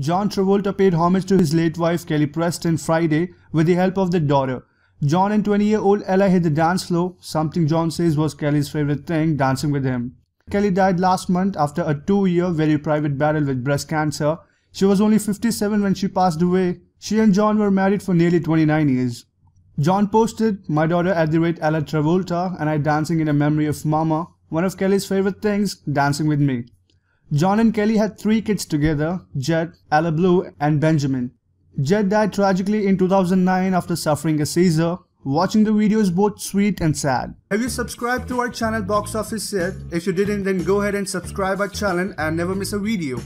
John Travolta paid homage to his late wife Kelly Preston Friday with the help of their daughter. John and 20-year-old Ella hit the dance floor, something John says was Kelly's favorite thing, dancing with him. Kelly died last month after a two-year very private battle with breast cancer. She was only 57 when she passed away. She and John were married for nearly 29 years. John posted, my daughter at the rate Ella Travolta and I dancing in a memory of mama, one of Kelly's favorite things, dancing with me. John and Kelly had three kids together, Jed, Alablu, and Benjamin. Jed died tragically in 2009 after suffering a seizure. Watching the video is both sweet and sad. Have you subscribed to our channel Box Office yet? If you didn't then go ahead and subscribe our channel and never miss a video.